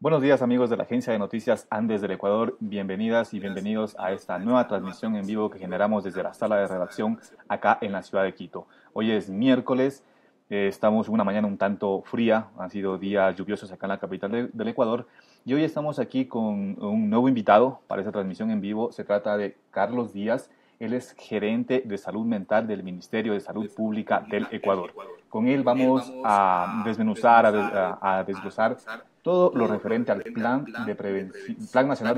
Buenos días amigos de la Agencia de Noticias Andes del Ecuador, bienvenidas y bienvenidos a esta nueva transmisión en vivo que generamos desde la sala de redacción acá en la ciudad de Quito. Hoy es miércoles, eh, estamos una mañana un tanto fría, han sido días lluviosos acá en la capital del Ecuador y hoy estamos aquí con un nuevo invitado para esta transmisión en vivo, se trata de Carlos Díaz, él es gerente de salud mental del Ministerio de Salud Pública del Ecuador. Con él vamos a desmenuzar, a desglosar todo lo referente al Plan, Nacional de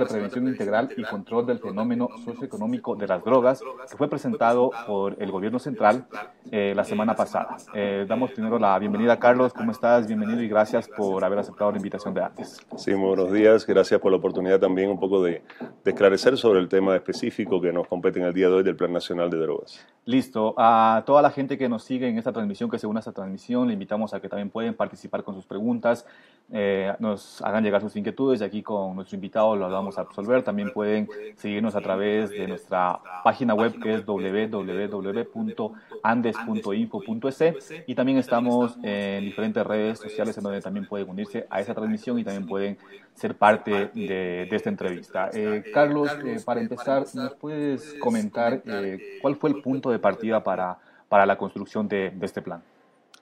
Prevención Integral y Control del Fenómeno Socioeconómico de las Drogas, que fue presentado por el Gobierno Central eh, eh, la semana pasada. Eh, damos primero la bienvenida a Carlos, ¿cómo estás? Bienvenido y gracias por haber aceptado la invitación de antes. Sí, muy buenos días, gracias por la oportunidad también un poco de, esclarecer sobre el tema específico que nos compete en el día de hoy del Plan Nacional de Drogas. Listo, a toda la gente que nos sigue en esta transmisión, que según esta transmisión, le invitamos a que también pueden participar con sus preguntas nos hagan llegar sus inquietudes y aquí con nuestro invitado lo vamos a resolver. También pueden seguirnos a través de nuestra página web que es www.andes.info.es e. y también estamos en diferentes redes sociales en donde también pueden unirse a esa transmisión y también pueden ser parte de, esta entrevista. Eh, Carlos, eh, para empezar, ¿nos puedes comentar eh, cuál fue el punto de partida para, para la construcción de este plan?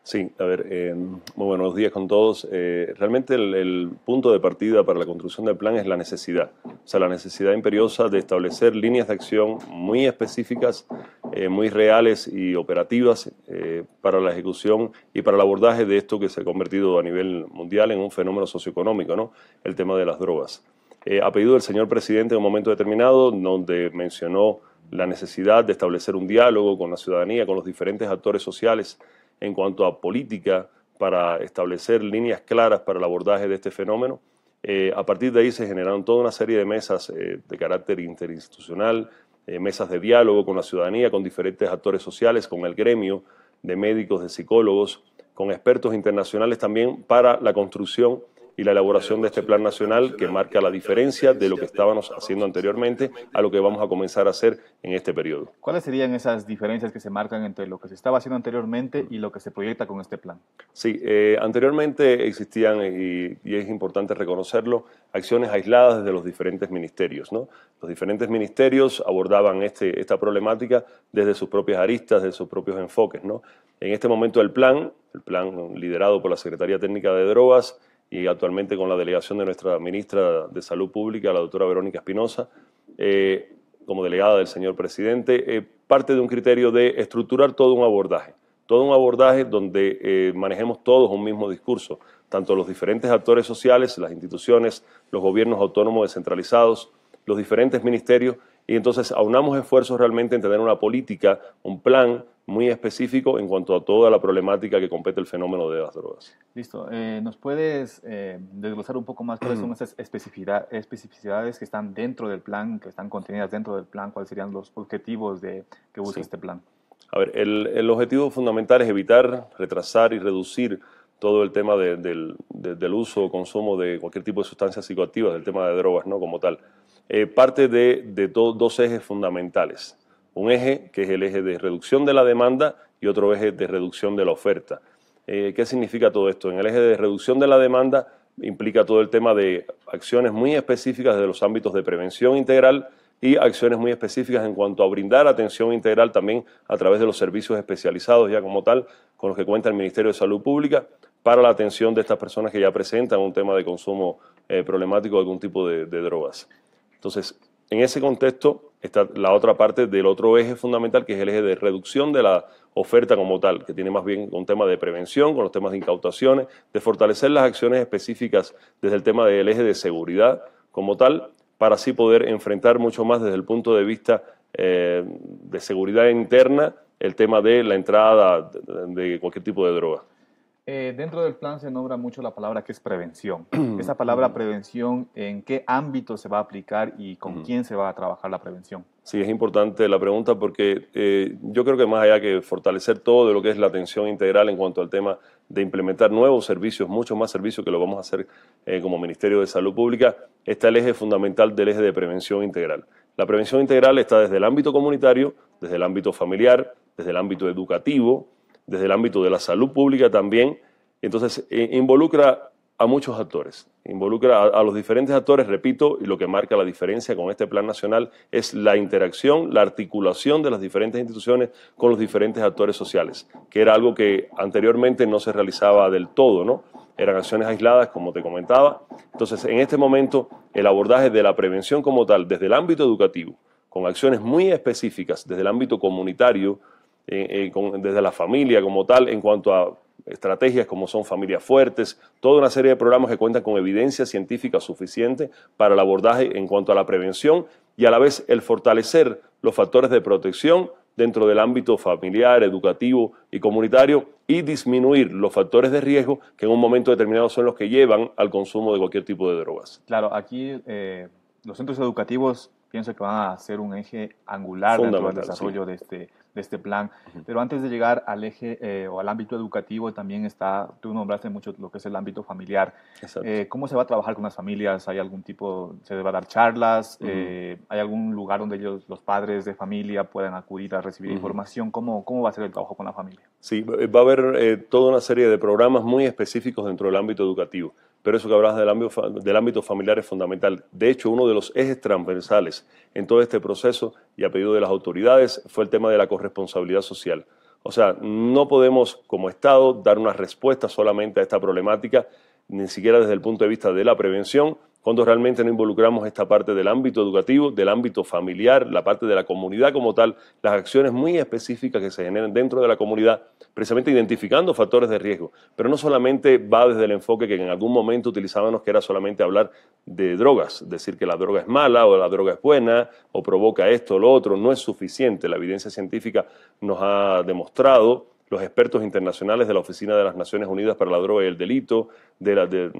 Sí, a ver, eh, muy buenos días con todos. Eh, realmente el, punto de partida para la construcción del plan es la necesidad, o sea, la necesidad imperiosa de establecer líneas de acción muy específicas, eh, muy reales y operativas para la ejecución y para el abordaje de esto que se ha convertido a nivel mundial en un fenómeno socioeconómico, ¿no? El tema de las drogas. a pedido del señor presidente en un momento determinado, donde mencionó la necesidad de establecer un diálogo con la ciudadanía, con los diferentes actores sociales en cuanto a política para establecer líneas claras para el abordaje de este fenómeno. Eh, a partir de ahí se generaron toda una serie de mesas eh, de carácter interinstitucional, eh, mesas de diálogo con la ciudadanía, con diferentes actores sociales, con el gremio de médicos, de psicólogos, con expertos internacionales también para la construcción y la elaboración de este plan nacional que marca la diferencia de lo que estábamos haciendo anteriormente a lo que vamos a comenzar a hacer en este periodo. ¿Cuáles serían esas diferencias que se marcan entre lo que se estaba haciendo anteriormente y lo que se proyecta con este plan? Sí, eh, anteriormente existían, eh, y, es importante reconocerlo, acciones aisladas desde los diferentes ministerios. ¿no? Los diferentes ministerios abordaban este, esta problemática desde sus propias aristas, desde sus propios enfoques. En este momento el plan, el plan liderado por la Secretaría Técnica de Drogas, y actualmente con la delegación de nuestra ministra de Salud Pública, la doctora Verónica Espinosa, eh, como delegada del señor presidente, eh, parte de un criterio de estructurar todo un abordaje, todo un abordaje donde eh, manejemos todos un mismo discurso, tanto los diferentes actores sociales, las instituciones, los gobiernos autónomos descentralizados, los diferentes ministerios, y entonces aunamos esfuerzos realmente en tener una política, un plan muy específico en cuanto a toda la problemática que compete el fenómeno de las drogas. Listo. Eh, ¿Nos puedes eh, desglosar un poco más cuáles son esas especificidades que están dentro del plan, que están contenidas dentro del plan? ¿Cuáles serían los objetivos de, que busca este plan? A ver, el, el, objetivo fundamental es evitar, retrasar y reducir todo el tema del, del, uso o consumo de cualquier tipo de sustancias psicoactivas, del tema de drogas, ¿no? Como tal. Eh, parte de, de dos ejes fundamentales un eje que es el eje de reducción de la demanda y otro eje de reducción de la oferta. Eh, ¿Qué significa todo esto? En el eje de reducción de la demanda implica todo el tema de acciones muy específicas de los ámbitos de prevención integral y acciones muy específicas en cuanto a brindar atención integral también a través de los servicios especializados ya como tal con los que cuenta el Ministerio de Salud Pública para la atención de estas personas que ya presentan un tema de consumo eh, problemático de algún tipo de, de drogas. Entonces, en ese contexto, está la otra parte del otro eje fundamental, que es el eje de reducción de la oferta como tal, que tiene más bien un tema de prevención, con los temas de incautaciones, de fortalecer las acciones específicas desde el tema del eje de seguridad como tal, para así poder enfrentar mucho más desde el punto de vista eh, de seguridad interna el tema de la entrada de cualquier tipo de droga. Eh, dentro del plan se nombra mucho la palabra que es prevención. Esa palabra mm. prevención, ¿en qué ámbito se va a aplicar y con mm. quién se va a trabajar la prevención? Sí, es importante la pregunta porque eh, yo creo que más allá que fortalecer todo de lo que es la atención integral en cuanto al tema de implementar nuevos servicios, muchos más servicios que lo vamos a hacer eh, como Ministerio de Salud Pública, está el eje fundamental del eje de prevención integral. La prevención integral está desde el ámbito comunitario, desde el ámbito familiar, desde el ámbito educativo, desde el ámbito de la salud pública también. Entonces, eh, involucra a muchos actores, involucra a, a, los diferentes actores, repito, y lo que marca la diferencia con este plan nacional es la interacción, la articulación de las diferentes instituciones con los diferentes actores sociales, que era algo que anteriormente no se realizaba del todo, ¿no? Eran acciones aisladas, como te comentaba. Entonces, en este momento, el abordaje de la prevención como tal, desde el ámbito educativo, con acciones muy específicas, desde el ámbito comunitario, desde la familia como tal, en cuanto a estrategias como son familias fuertes, toda una serie de programas que cuentan con evidencia científica suficiente para el abordaje en cuanto a la prevención y a la vez el fortalecer los factores de protección dentro del ámbito familiar, educativo y comunitario y disminuir los factores de riesgo que en un momento determinado son los que llevan al consumo de cualquier tipo de drogas. Claro, aquí eh, los centros educativos pienso que van a ser un eje angular dentro del desarrollo de este de este plan. Pero antes de llegar al eje eh, o al ámbito educativo, también está, tú nombraste mucho lo que es el ámbito familiar. Eh, ¿Cómo se va a trabajar con las familias? ¿Hay algún tipo, se va a dar charlas? Eh, ¿Hay algún lugar donde ellos, los padres de familia puedan acudir a recibir información? ¿Cómo, ¿Cómo va a ser el trabajo con la familia? Sí, va a haber toda una serie de programas muy específicos dentro del ámbito educativo pero eso que hablas del ámbito, del ámbito familiar es fundamental. De hecho, uno de los ejes transversales en todo este proceso y a pedido de las autoridades fue el tema de la corresponsabilidad social. O sea, no podemos como Estado dar una respuesta solamente a esta problemática, ni siquiera desde el punto de vista de la prevención, cuando realmente no involucramos esta parte del ámbito educativo, del ámbito familiar, la parte de la comunidad como tal, las acciones muy específicas que se generan dentro de la comunidad, precisamente identificando factores de riesgo. Pero no solamente va desde el enfoque que en algún momento utilizábamos, que era solamente hablar de drogas, decir que la droga es mala o la droga es buena o provoca esto o lo otro, no es suficiente. La evidencia científica nos ha demostrado los expertos internacionales de la Oficina de las Naciones Unidas para la Droga y el Delito, de la, de,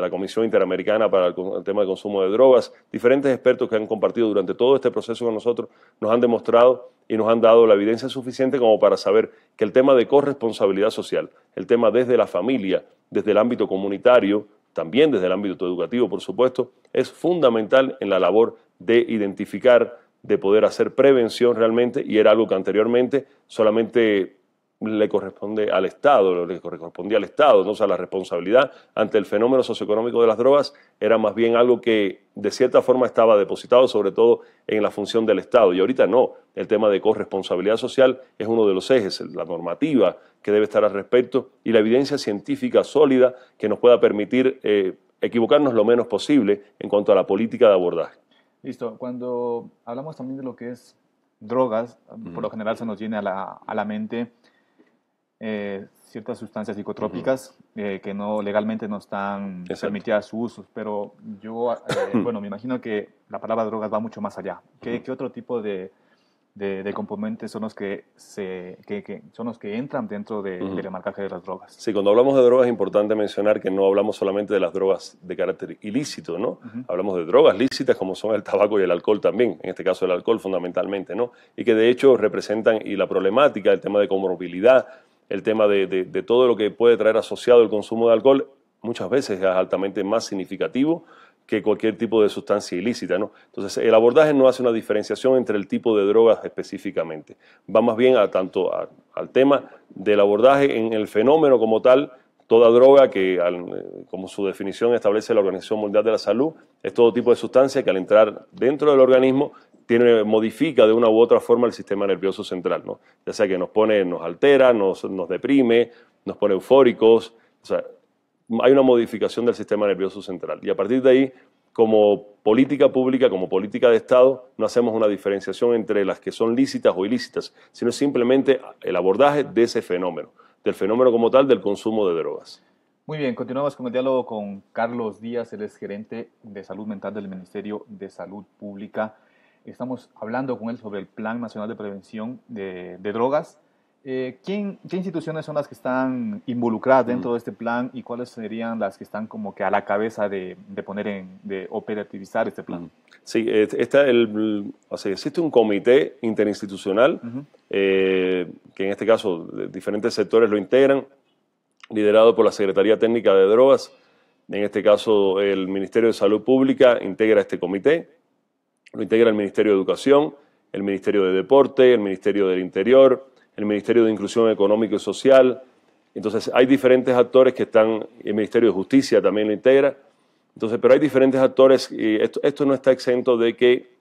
la Comisión Interamericana para el, tema de consumo de drogas, diferentes expertos que han compartido durante todo este proceso con nosotros, nos han demostrado y nos han dado la evidencia suficiente como para saber que el tema de corresponsabilidad social, el tema desde la familia, desde el ámbito comunitario, también desde el ámbito educativo, por supuesto, es fundamental en la labor de identificar, de poder hacer prevención realmente, y era algo que anteriormente solamente le corresponde al Estado, lo que correspondía al Estado, ¿no? sea, la responsabilidad ante el fenómeno socioeconómico de las drogas era más bien algo que de cierta forma estaba depositado sobre todo en la función del Estado. Y ahorita no, el tema de corresponsabilidad social es uno de los ejes, la normativa que debe estar al respecto y la evidencia científica sólida que nos pueda permitir eh, equivocarnos lo menos posible en cuanto a la política de abordaje. Listo, cuando hablamos también de lo que es drogas, por lo general se nos viene a la, a la mente eh, ciertas sustancias psicotrópicas eh, que no legalmente no están permitidas su uso, pero yo, eh, bueno, me imagino que la palabra drogas va mucho más allá. ¿Qué, otro tipo de, componentes son los que, se, son los que entran dentro del marcaje de las drogas. Sí, cuando hablamos de drogas es importante mencionar que no hablamos solamente de las drogas de carácter ilícito, ¿no? Hablamos de drogas lícitas como son el tabaco y el alcohol también, en este caso el alcohol fundamentalmente, ¿no? Y que de hecho representan y la problemática, el tema de comorbilidad, el tema de, todo lo que puede traer asociado el consumo de alcohol, muchas veces es altamente más significativo que cualquier tipo de sustancia ilícita. ¿no? Entonces, el abordaje no hace una diferenciación entre el tipo de drogas específicamente. Va más bien a tanto al tema del abordaje en el fenómeno como tal. Toda droga que, eh, como su definición establece la Organización Mundial de la Salud, es todo tipo de sustancia que al entrar dentro del organismo tiene, modifica de una u otra forma el sistema nervioso central, ¿no? ya sea que nos pone, nos altera, nos, nos deprime, nos pone eufóricos, o sea, hay una modificación del sistema nervioso central. Y a partir de ahí, como política pública, como política de Estado, no hacemos una diferenciación entre las que son lícitas o ilícitas, sino simplemente el abordaje de ese fenómeno, del fenómeno como tal del consumo de drogas. Muy bien, continuamos con el diálogo con Carlos Díaz, él es gerente de salud mental del Ministerio de Salud Pública. Estamos hablando con él sobre el Plan Nacional de Prevención de, Drogas. Eh, ¿Qué instituciones son las que están involucradas dentro de este plan y cuáles serían las que están como que a la cabeza de, poner en, de operativizar este plan? Sí, está el, existe un comité interinstitucional eh, que en este caso diferentes sectores lo integran, liderado por la Secretaría Técnica de Drogas. En este caso, el Ministerio de Salud Pública integra este comité. Lo integra el Ministerio de Educación, el Ministerio de Deporte, el Ministerio del Interior, el Ministerio de Inclusión Económica y Social. Entonces, hay diferentes actores que están, el Ministerio de Justicia también lo integra. Entonces, pero hay diferentes actores y esto, no está exento de que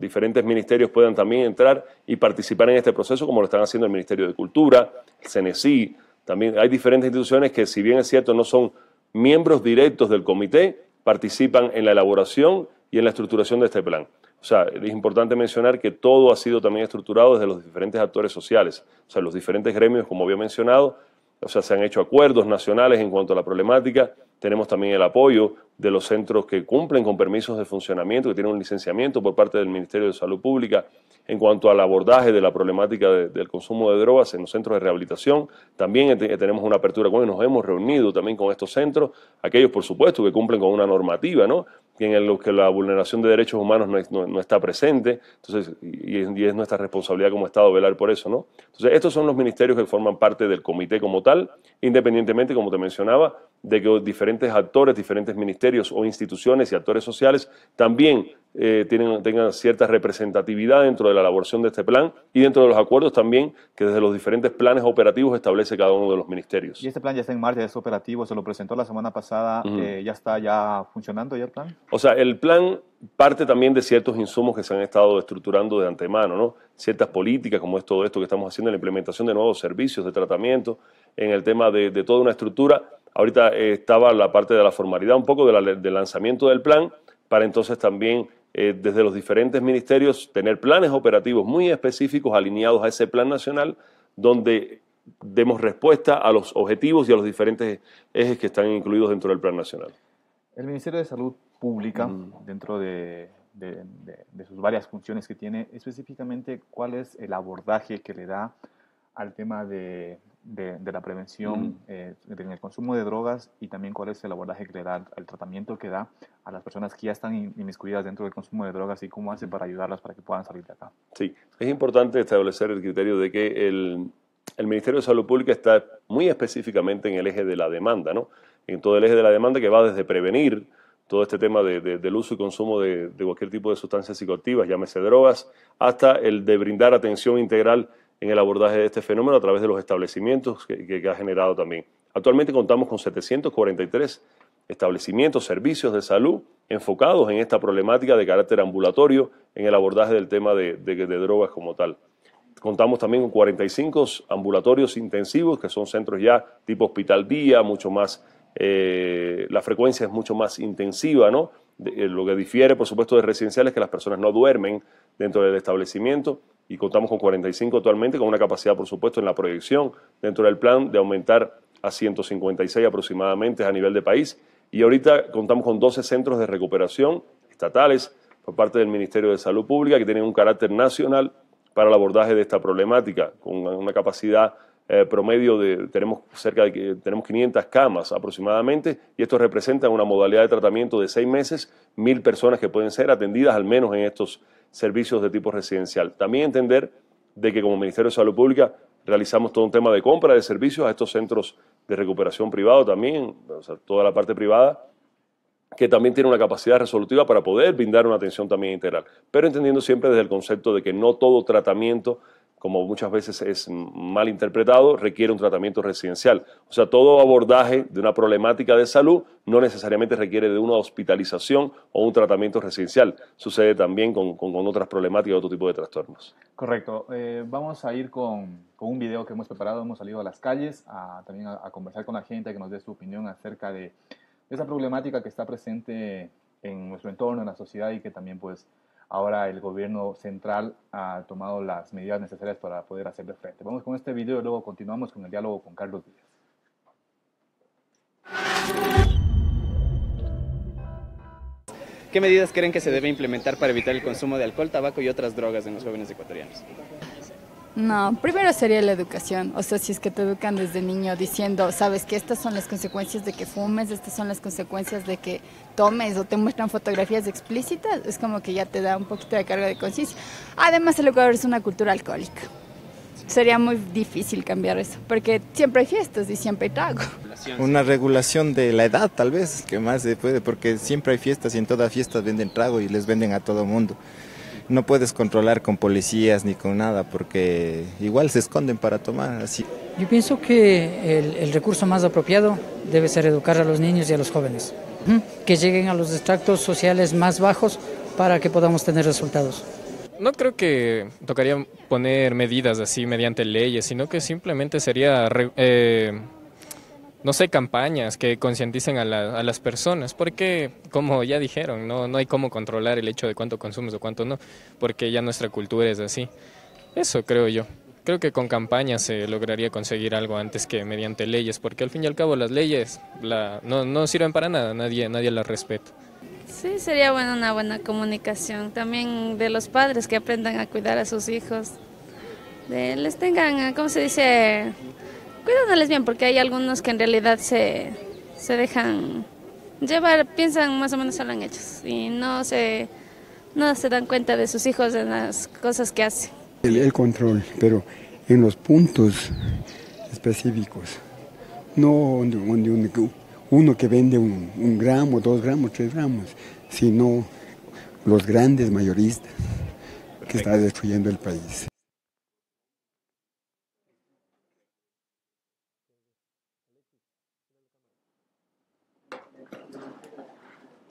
diferentes ministerios puedan también entrar y participar en este proceso, como lo están haciendo el Ministerio de Cultura, el CNESI, también hay diferentes instituciones que, si bien es cierto, no son miembros directos del comité, participan en la elaboración y en la estructuración de este plan. O sea, es importante mencionar que todo ha sido también estructurado desde los diferentes actores sociales, o sea, los diferentes gremios, como había mencionado, o sea, se han hecho acuerdos nacionales en cuanto a la problemática, tenemos también el apoyo de los centros que cumplen con permisos de funcionamiento, que tienen un licenciamiento por parte del Ministerio de Salud Pública en cuanto al abordaje de la problemática del consumo de drogas en los centros de rehabilitación. También tenemos una apertura con nos hemos reunido también con estos centros, aquellos por supuesto que cumplen con una normativa, ¿no? en los que la vulneración de derechos humanos no, está presente, entonces, y, es nuestra responsabilidad como Estado velar por eso, ¿no? Entonces, estos son los ministerios que forman parte del comité como tal, independientemente, como te mencionaba, de que diferentes actores, diferentes ministerios o instituciones y actores sociales también eh, tienen, tengan cierta representatividad dentro de la elaboración de este plan y dentro de los acuerdos también que desde los diferentes planes operativos establece cada uno de los ministerios. ¿Y este plan ya está en marcha, ya es operativo? ¿Se lo presentó la semana pasada? Eh, ¿Ya está ya funcionando ya el plan? O sea, el plan parte también de ciertos insumos que se han estado estructurando de antemano, ¿no? Ciertas políticas, como es todo esto que estamos haciendo, la implementación de nuevos servicios de tratamiento, en el tema de, toda una estructura. Ahorita eh, estaba la parte de la formalidad, un poco de del lanzamiento del plan, para entonces también eh, desde los diferentes ministerios tener planes operativos muy específicos alineados a ese plan nacional donde demos respuesta a los objetivos y a los diferentes ejes que están incluidos dentro del plan nacional. El Ministerio de Salud Pública, dentro de, sus varias funciones que tiene, específicamente cuál es el abordaje que le da al tema de de, la prevención eh, en el consumo de drogas y también cuál es el abordaje que le da el tratamiento que da a las personas que ya están inmiscuidas dentro del consumo de drogas y cómo hace para ayudarlas para que puedan salir de acá. Sí, es importante establecer el criterio de que el, el Ministerio de Salud Pública está muy específicamente en el eje de la demanda, En todo el eje de la demanda que va desde prevenir todo este tema del uso y consumo de, de, cualquier tipo de sustancias psicoactivas, llámese drogas, hasta el de brindar atención integral en el abordaje de este fenómeno a través de los establecimientos que, ha generado también. Actualmente contamos con 743 establecimientos, servicios de salud enfocados en esta problemática de carácter ambulatorio en el abordaje del tema de, drogas como tal. Contamos también con 45 ambulatorios intensivos, que son centros ya tipo hospital día, mucho más, eh, la frecuencia es mucho más intensiva, ¿no? Eh, lo que difiere, por supuesto, de residenciales es que las personas no duermen dentro del establecimiento y contamos con 45 actualmente, con una capacidad, por supuesto, en la proyección dentro del plan de aumentar a 156 aproximadamente a nivel de país. Y ahorita contamos con 12 centros de recuperación estatales por parte del Ministerio de Salud Pública que tienen un carácter nacional para el abordaje de esta problemática, con una capacidad eh, promedio de, tenemos cerca de tenemos 500 camas aproximadamente y esto representa una modalidad de tratamiento de seis meses, mil personas que pueden ser atendidas al menos en estos servicios de tipo residencial. También entender de que como Ministerio de Salud Pública realizamos todo un tema de compra de servicios a estos centros de recuperación privado también, o sea, toda la parte privada, que también tiene una capacidad resolutiva para poder brindar una atención también integral, pero entendiendo siempre desde el concepto de que no todo tratamiento como muchas veces es mal interpretado, requiere un tratamiento residencial. O sea, todo abordaje de una problemática de salud no necesariamente requiere de una hospitalización o un tratamiento residencial. Sucede también con, otras problemáticas, otro tipo de trastornos. Correcto. Eh, vamos a ir con, un video que hemos preparado. Hemos salido a las calles a, también a, a conversar con la gente, que nos dé su opinión acerca de esa problemática que está presente en nuestro entorno, en la sociedad y que también pues ahora el gobierno central ha tomado las medidas necesarias para poder hacerle frente. Vamos con este video y luego continuamos con el diálogo con Carlos Díaz. ¿Qué medidas creen que se debe implementar para evitar el consumo de alcohol, tabaco y otras drogas en los jóvenes ecuatorianos? No, primero sería la educación. O sea, si es que te educan desde niño diciendo, sabes que estas son las consecuencias de que fumes, estas son las consecuencias de que tomes o te muestran fotografías explícitas, es como que ya te da un poquito de carga de conciencia. Además, el Ecuador es una cultura alcohólica. Sería muy difícil cambiar eso, porque siempre hay fiestas y siempre hay trago. Una regulación de la edad, tal vez, que más se puede, porque siempre hay fiestas y en todas fiestas venden trago y les venden a todo el mundo no puedes controlar con policías ni con nada, porque igual se esconden para tomar. Así. Yo pienso que el, recurso más apropiado debe ser educar a los niños y a los jóvenes, que lleguen a los distractos sociales más bajos para que podamos tener resultados. No creo que tocaría poner medidas así mediante leyes, sino que simplemente sería... Eh, no sé, campañas que concienticen a, las personas, porque como ya dijeron, no, no hay cómo controlar el hecho de cuánto consumes o cuánto no, porque ya nuestra cultura es así. Eso creo yo. Creo que con campañas se lograría conseguir algo antes que mediante leyes, porque al fin y al cabo las leyes la, no, no sirven para nada, nadie, nadie las respeta. Sí, sería buena una buena comunicación también de los padres que aprendan a cuidar a sus hijos, les tengan, ¿cómo se dice? cuidándoles bien, porque hay algunos que en realidad se, dejan llevar, piensan más o menos solo en ellos y no se, no se dan cuenta de sus hijos de las cosas que hacen. El, control, pero en los puntos específicos, no uno que vende un, gramo, dos gramos, tres gramos, sino los grandes mayoristas que están destruyendo el país.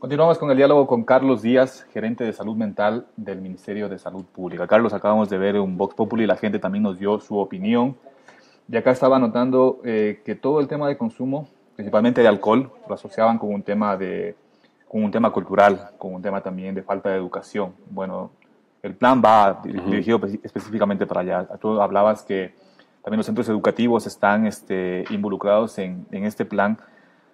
Continuamos con el diálogo con Carlos Díaz, gerente de salud mental del Ministerio de Salud Pública. Carlos, acabamos de ver un Vox Populi, y la gente también nos dio su opinión. Y acá estaba notando eh, que todo el tema de consumo, principalmente de alcohol, lo asociaban con un tema de un tema cultural, con un tema también de falta de educación. Bueno, el plan va dirigido específicamente para allá. Tú hablabas que también los centros educativos están este, involucrados en este plan.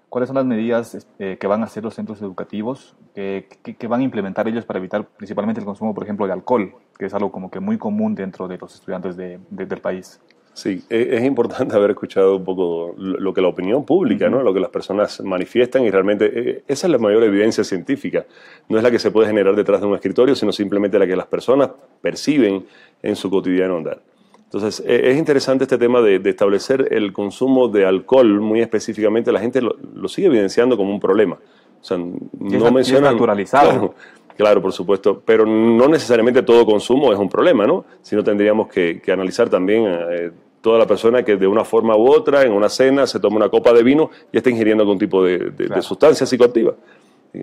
¿Cuáles son las medidas eh, que van a hacer los centros educativos, que, van a implementar ellos para evitar principalmente el consumo, por ejemplo, de alcohol, que es algo como que muy común dentro de los estudiantes del país? Sí, e, es importante haber escuchado un poco lo que la opinión pública, ¿no? lo que las personas manifiestan y realmente eh, esa es la mayor evidencia científica. No es la que se puede generar detrás de un escritorio, sino simplemente la que las personas perciben en su cotidiano andar. Entonces, e, es interesante este tema de, establecer el consumo de alcohol muy específicamente. La gente lo, sigue evidenciando como un problema. O sea, no menciona. naturalizado. Claro, por supuesto. Pero no necesariamente todo consumo es un problema, ¿no? Sino tendríamos que, analizar también eh, toda la persona que de una forma u otra, en una cena, se toma una copa de vino y está ingiriendo algún tipo de, de sustancia psicoactiva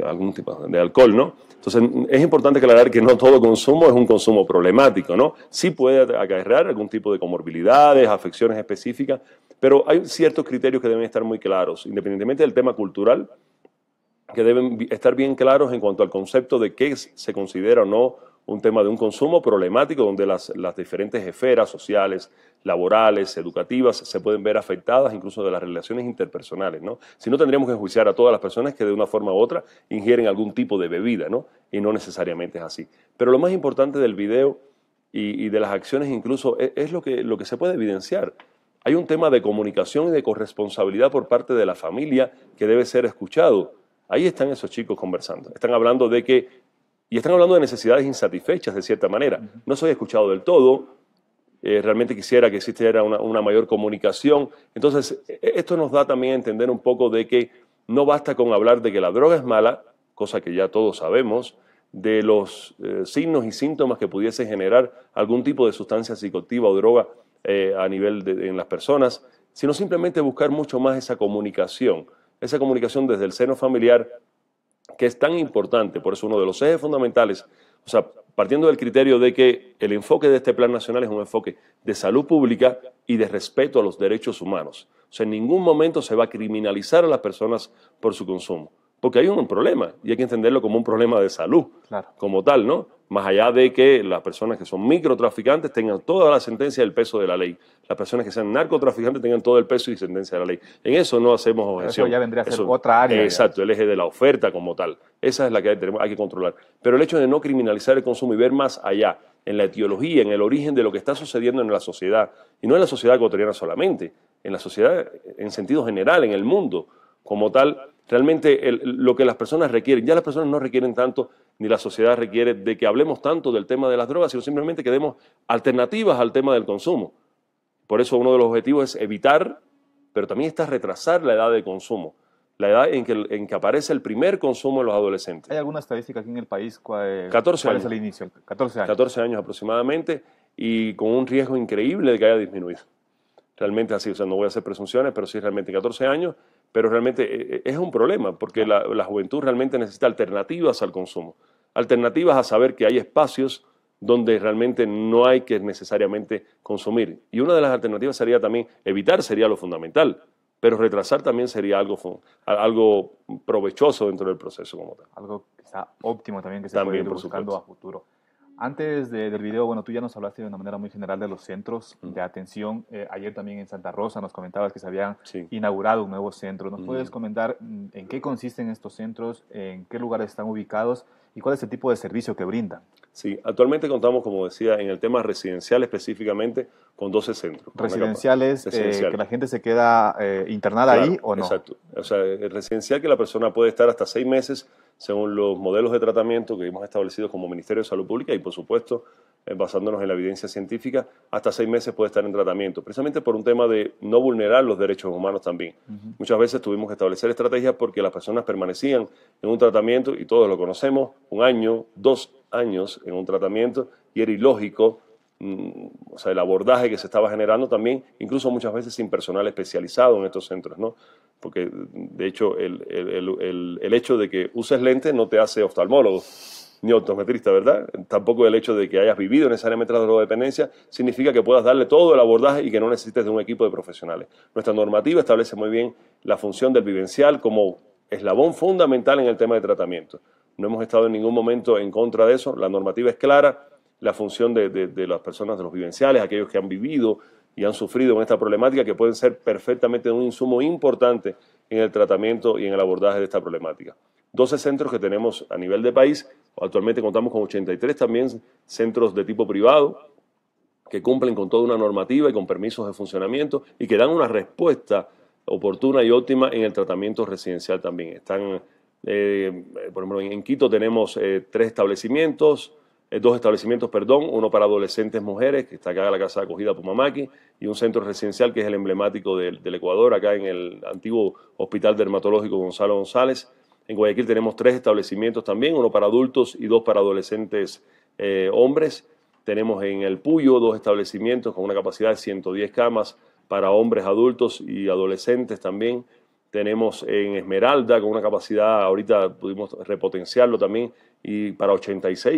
algún tipo de alcohol, ¿no? Entonces es importante aclarar que no todo consumo es un consumo problemático, ¿no? Sí puede agarrar algún tipo de comorbilidades, afecciones específicas, pero hay ciertos criterios que deben estar muy claros, independientemente del tema cultural, que deben estar bien claros en cuanto al concepto de qué se considera o no un tema de un consumo problemático donde las, diferentes esferas sociales, laborales, educativas se pueden ver afectadas, incluso de las relaciones interpersonales. ¿no? Si no, tendríamos que juiciar a todas las personas que de una forma u otra ingieren algún tipo de bebida, ¿no? y no necesariamente es así. Pero lo más importante del video y, de las acciones incluso es, es, lo, que, lo que se puede evidenciar. Hay un tema de comunicación y de corresponsabilidad por parte de la familia que debe ser escuchado. Ahí están esos chicos conversando. Están hablando de que y están hablando de necesidades insatisfechas, de cierta manera. No soy escuchado del todo, eh, realmente quisiera que existiera una, mayor comunicación. Entonces, e-, esto nos da también a entender un poco de que no basta con hablar de que la droga es mala, cosa que ya todos sabemos, de los eh, signos y síntomas que pudiese generar algún tipo de sustancia psicotiva o droga eh, a nivel de, en las personas, sino simplemente buscar mucho más esa comunicación, esa comunicación desde el seno familiar, que es tan importante, por eso uno de los ejes fundamentales, o sea, partiendo del criterio de que el enfoque de este Plan Nacional es un enfoque de salud pública y de respeto a los derechos humanos. O sea, en ningún momento se va a criminalizar a las personas por su consumo porque hay un problema y hay que entenderlo como un problema de salud, como tal, ¿no? Más allá de que las personas que son microtraficantes tengan toda la sentencia del peso de la ley, las personas que sean narcotraficantes tengan todo el peso y sentencia de la ley. En eso no hacemos objeción. eso ya vendría a ser otra área. Exacto, el eje de la oferta como tal. Esa es la que hay, hay que controlar. Pero el hecho de no criminalizar el consumo y ver más allá, en la etiología, en el origen de lo que está sucediendo en la sociedad, y no en la sociedad ecuatoriana solamente, en la sociedad en sentido general, en el mundo como tal, realmente lo que las personas requieren. Ya las personas no requieren tanto, ni la sociedad requiere de que hablemos tanto del tema de las drogas, sino simplemente que demos alternativas al tema del consumo. Por eso uno de los objetivos es evitar, pero también está retrasar la edad de consumo, la edad en que, aparece el primer consumo en los adolescentes. ¿Hay alguna estadística aquí en el país? Cuál, es el inicio? 14 años. 14 años aproximadamente y con un riesgo increíble de que haya disminuido. Realmente así, o sea, no voy a hacer presunciones, pero sí realmente 14 años pero realmente eh, eh, es un problema porque la, juventud realmente necesita alternativas al consumo, alternativas a saber que hay espacios donde realmente no hay que necesariamente consumir. Y una de las alternativas sería también evitar, sería lo fundamental, pero retrasar también sería algo, algo provechoso dentro del proceso como tal. Algo está óptimo también que se también, puede ir buscando a futuro. Antes del video, bueno, tú ya nos hablaste de una manera muy general de los centros mm. de atención. Eh, ayer también en Santa Rosa nos comentabas que se habían inaugurado un nuevo centro. ¿Nos puedes mm. comentar mm, en qué consisten estos centros, en qué lugares están ubicados y cuál es el tipo de servicio que brinda? Sí, actualmente contamos, como decía, en el tema residencial específicamente, con 12 centros. ¿Residenciales eh, que la gente se queda eh, internada ahí o no? Exacto. O sea, residencial que la persona puede estar hasta seis meses según los modelos de tratamiento que hemos establecido como Ministerio de Salud Pública y, por supuesto, eh, basándonos en la evidencia científica, hasta seis meses puede estar en tratamiento, precisamente por un tema de no vulnerar los derechos humanos también. Muchas veces tuvimos que establecer estrategias porque las personas permanecían en un tratamiento, y todos lo conocemos, un año, dos años en un tratamiento, y era ilógico mm, o sea, el abordaje que se estaba generando también, incluso muchas veces sin personal especializado en estos centros, ¿no? Porque, de hecho, el, el hecho de que uses lentes no te hace oftalmólogo, ni optometrista, ¿verdad? Tampoco el hecho de que hayas vivido en esa área necesariamente la dependencia significa que puedas darle todo el abordaje y que no necesites de un equipo de profesionales. Nuestra normativa establece muy bien la función del vivencial como eslabón fundamental en el tema de tratamiento. No hemos estado en ningún momento en contra de eso, la normativa es clara, la función de, de las personas, de los vivenciales, aquellos que han vivido y han sufrido con esta problemática, que pueden ser perfectamente un insumo importante en el tratamiento y en el abordaje de esta problemática. 12 centros que tenemos a nivel de país. Actualmente contamos con 83 también centros de tipo privado que cumplen con toda una normativa y con permisos de funcionamiento y que dan una respuesta oportuna y óptima en el tratamiento residencial también. Están, eh, por ejemplo, en Quito tenemos eh, tres establecimientos, eh, dos establecimientos, perdón, uno para adolescentes mujeres, que está acá en la casa de acogida Pumamaki, y un centro residencial que es el emblemático del Ecuador, acá en el antiguo Hospital Dermatológico Gonzalo González en Guayaquil tenemos tres establecimientos también, uno para adultos y dos para adolescentes eh, hombres. Tenemos en el Puyo dos establecimientos con una capacidad de 110 camas para hombres adultos y adolescentes también. Tenemos en Esmeralda con una capacidad, ahorita pudimos repotenciarlo también, y para 86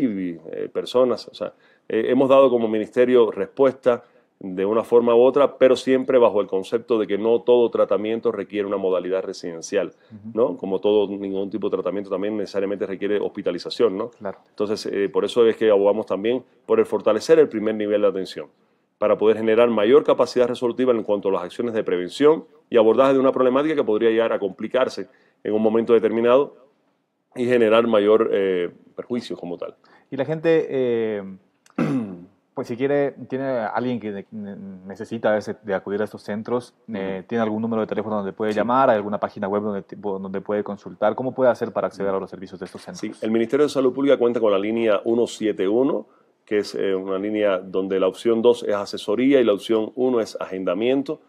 eh, personas. O sea, eh, hemos dado como ministerio respuesta de una forma u otra, pero siempre bajo el concepto de que no todo tratamiento requiere una modalidad residencial, ¿no? Como todo, ningún tipo de tratamiento también necesariamente requiere hospitalización, ¿no? Claro. Entonces, eh, por eso es que abogamos también por el fortalecer el primer nivel de atención, para poder generar mayor capacidad resolutiva en cuanto a las acciones de prevención y abordaje de una problemática que podría llegar a complicarse en un momento determinado y generar mayor eh, perjuicio como tal. Y la gente... Eh, pues si quiere, tiene alguien que necesita a de acudir a estos centros, eh, tiene algún número de teléfono donde puede llamar, hay alguna página web donde, puede consultar, ¿cómo puede hacer para acceder a los servicios de estos centros? Sí, el Ministerio de Salud Pública cuenta con la línea 171, que es eh, una línea donde la opción 2 es asesoría y la opción 1 es agendamiento.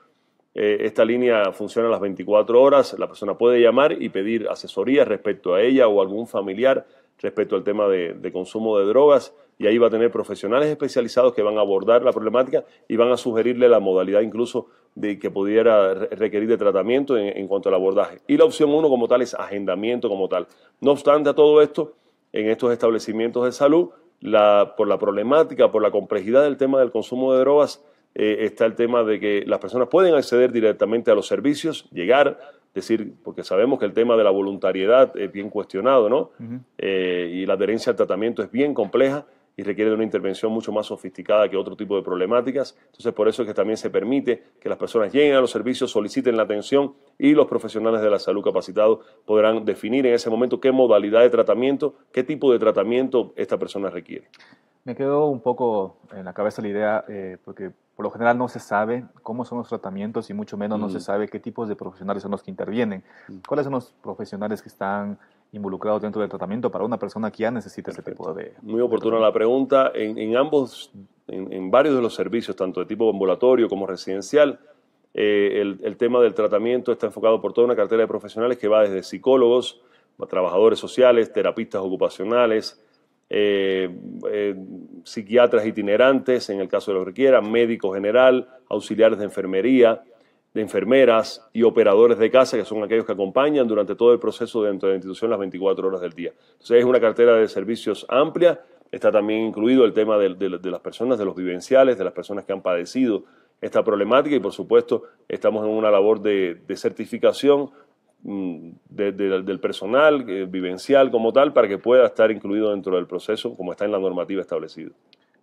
Eh, esta línea funciona a las 24 horas, la persona puede llamar y pedir asesoría respecto a ella o algún familiar respecto al tema de consumo de drogas y ahí va a tener profesionales especializados que van a abordar la problemática y van a sugerirle la modalidad incluso de que pudiera requerir de tratamiento en, cuanto al abordaje. Y la opción uno como tal es agendamiento como tal. No obstante a todo esto, en estos establecimientos de salud, la, por la problemática, por la complejidad del tema del consumo de drogas, eh, está el tema de que las personas pueden acceder directamente a los servicios, llegar, decir, porque sabemos que el tema de la voluntariedad es bien cuestionado, ¿no? Eh, y la adherencia al tratamiento es bien compleja y requiere de una intervención mucho más sofisticada que otro tipo de problemáticas. Entonces, por eso es que también se permite que las personas lleguen a los servicios, soliciten la atención y los profesionales de la salud capacitados podrán definir en ese momento qué modalidad de tratamiento, qué tipo de tratamiento esta persona requiere. Me quedó un poco en la cabeza la idea, eh, porque por lo general no se sabe cómo son los tratamientos y mucho menos no se mm. sabe qué tipos de profesionales son los que intervienen, mm. cuáles son los profesionales que están involucrados dentro del tratamiento para una persona que ya necesita este ese tipo de... Muy oportuna la pregunta. En, ambos, en, varios de los servicios, tanto de tipo ambulatorio como residencial, eh, el, el, tema del tratamiento está enfocado por toda una cartera de profesionales que va desde psicólogos, trabajadores sociales, terapistas ocupacionales, eh, eh, psiquiatras itinerantes, en el caso de lo que quieran, médico general, auxiliares de enfermería, de enfermeras y operadores de casa, que son aquellos que acompañan durante todo el proceso dentro de la institución las 24 horas del día. Entonces es una cartera de servicios amplia, está también incluido el tema de, las personas, de los vivenciales, de las personas que han padecido esta problemática y por supuesto estamos en una labor de certificación Mm, del personal eh, vivencial como tal para que pueda estar incluido dentro del proceso como está en la normativa establecida.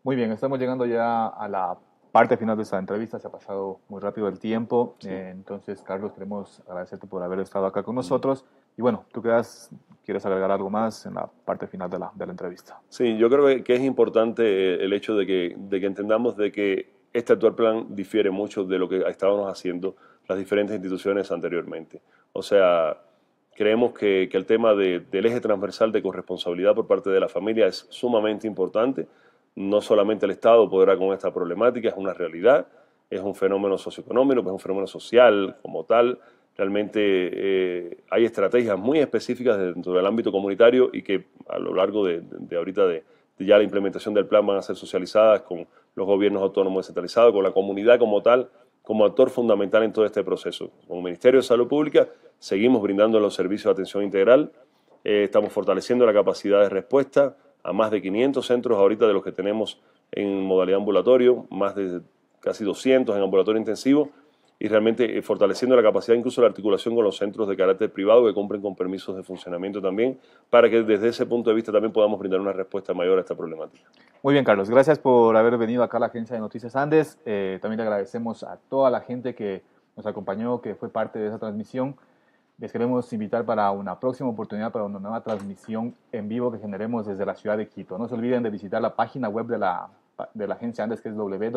Muy bien, estamos llegando ya a la parte final de esta entrevista, se ha pasado muy rápido el tiempo, eh, entonces Carlos queremos agradecerte por haber estado acá con mm. nosotros y bueno, tú quedas, quieres agregar algo más en la parte final de la, de la entrevista. Sí, yo creo que es importante eh, el hecho de que, de que entendamos de que este actual plan difiere mucho de lo que estábamos haciendo las diferentes instituciones anteriormente. O sea, creemos que, el tema del eje transversal de corresponsabilidad por parte de la familia es sumamente importante. No solamente el Estado podrá con esta problemática, es una realidad, es un fenómeno socioeconómico, es un fenómeno social como tal. Realmente eh, hay estrategias muy específicas dentro del ámbito comunitario y que a lo largo de, ahorita de, ya la implementación del plan van a ser socializadas con los gobiernos autónomos descentralizados, con la comunidad como tal, como actor fundamental en todo este proceso. Como Ministerio de Salud Pública seguimos brindando los servicios de atención integral, eh, estamos fortaleciendo la capacidad de respuesta a más de 500 centros ahorita de los que tenemos en modalidad ambulatorio, más de casi 200 en ambulatorio intensivo, y realmente eh, fortaleciendo la capacidad, incluso la articulación con los centros de carácter privado que compren con permisos de funcionamiento también, para que desde ese punto de vista también podamos brindar una respuesta mayor a esta problemática. Muy bien, Carlos, gracias por haber venido acá a la Agencia de Noticias Andes. Eh, también le agradecemos a toda la gente que nos acompañó, que fue parte de esa transmisión. Les queremos invitar para una próxima oportunidad, para una nueva transmisión en vivo que generemos desde la ciudad de Quito. No se olviden de visitar la página web de la, de la agencia Andes, que es www.andes.info.es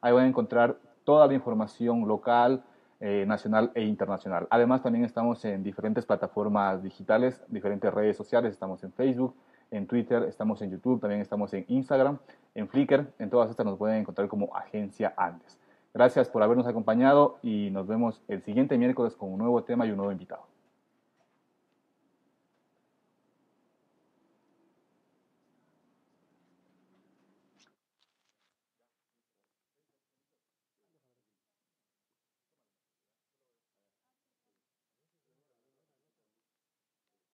Ahí van a encontrar toda la información local, eh, nacional e internacional. Además, también estamos en diferentes plataformas digitales, diferentes redes sociales. Estamos en Facebook, en Twitter, estamos en YouTube, también estamos en Instagram, en Flickr. En todas estas nos pueden encontrar como Agencia Andes. Gracias por habernos acompañado y nos vemos el siguiente miércoles con un nuevo tema y un nuevo invitado.